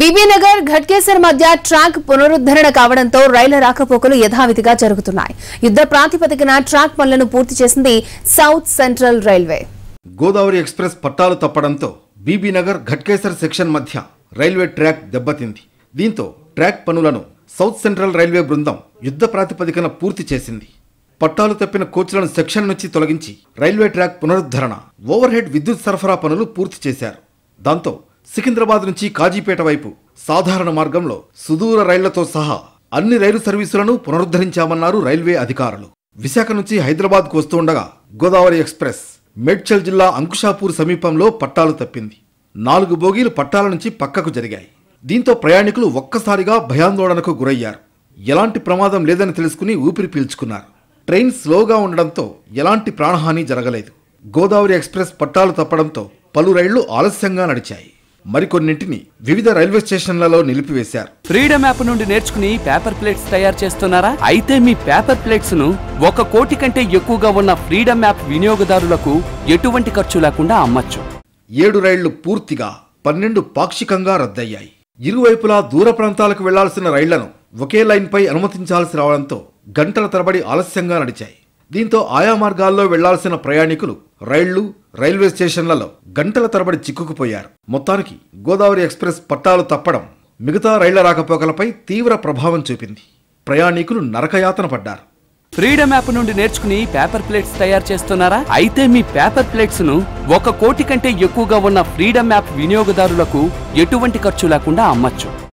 బీబీనగర్ ఘట్కేసర్ మధ్య ట్రాక్ పునరుద్ధరణ కావడంతో రైళ్ల రాకపోకలు యథావిధిగా జరుగుతున్నాయి యుద్ద ప్రాతిపదికన ట్రాక్ పనులను పూర్తి చేసింది south central railway Godavari express పట్టాలు తప్పడంతో బీబీనగర్ ఘట్కేసర్ సెక్షన్ మధ్య రైల్వే ట్రాక్ దెబ్బతింది దీంతో ట్రాక్ పనులను సౌత్ సెంట్రల్ రైల్వే బృందం యుద్ధ ప్రాతిపదికన పూర్తి చేసింది పట్టాలు తప్పిన కోచ్లను సెక్షన్ నుంచి తొలగించి రైల్వే ట్రాక్ పునరుద్ధరణ ఓవర్హెడ్ విద్యుత్ సరఫరా పనులు పూర్తి చేశారు దాంతో సికింద్రాబాద్ నుంచి కాజీపేట వైపు సాధారణ మార్గంలో సుదూర రైళ్లతో సహా అన్ని రైలు సర్వీసులను పునరుద్ధరించామన్నారు రైల్వే అధికారులు విశాఖ నుంచి హైదరాబాద్కు వస్తుండగా గోదావరి ఎక్స్ప్రెస్ మేడ్చల్ జిల్లా అంకుషాపూర్ సమీపంలో పట్టాలు తప్పింది నాలుగు బోగీలు పట్టాల నుంచి పక్కకు జరిగాయి దీంతో ప్రయాణికులు ఒక్కసారిగా భయాందోళనకు గురయ్యారు ఎలాంటి ప్రమాదం లేదని తెలుసుకుని ఊపిరి పీల్చుకున్నారు ట్రైన్ స్లోగా ఉండడంతో ఎలాంటి ప్రాణహాని జరగలేదు గోదావరి ఎక్స్ప్రెస్ పట్టాలు తప్పడంతో పలు రైళ్లు ఆలస్యంగా నడిచాయి మరికొన్నింటిని వివిధ రైల్వే స్టేషన్లలో నిలిపివేశారు ఫ్రీడమ్ యాప్ నుండి నేర్చుకుని పేపర్ ప్లేట్స్ తయారు చేస్తున్నారా అయితే మీ పేపర్ ప్లేట్స్ ను ఒక కోటి కంటే ఎక్కువగా ఉన్న ఫ్రీడమ్ యాప్ వినియోగదారులకు ఎటువంటి ఖర్చు లేకుండా అమ్మచ్చు ఏడు రైళ్లు పూర్తిగా పన్నెండు పాక్షికంగా రద్దయ్యాయి ఇరువైపులా దూర ప్రాంతాలకు వెళ్లాల్సిన రైళ్లను ఒకే లైన్పై అనుమతించాల్సి రావడంతో గంటల తరబడి ఆలస్యంగా నడిచాయి దీంతో ఆయా మార్గాల్లో వెళ్లాల్సిన ప్రయాణికులు రైళ్లు రైల్వే స్టేషన్లలో గంటల తరబడి చిక్కుకుపోయారు మొత్తానికి గోదావరి ఎక్స్ప్రెస్ పట్టాలు తప్పడం మిగతా రైళ్ల రాకపోకలపై తీవ్ర ప్రభావం చూపింది ప్రయాణికులు నరకయాతన పడ్డారు ఫ్రీడమ్ యాప్ నుండి నేర్చుకుని పేపర్ ప్లేట్స్ తయారు చేస్తున్నారా అయితే మీ పేపర్ ప్లేట్స్ ను ఒక కోటి కంటే ఎక్కువగా ఉన్న ఫ్రీడమ్ యాప్ వినియోగదారులకు ఎటువంటి ఖర్చు లేకుండా అమ్మచ్చు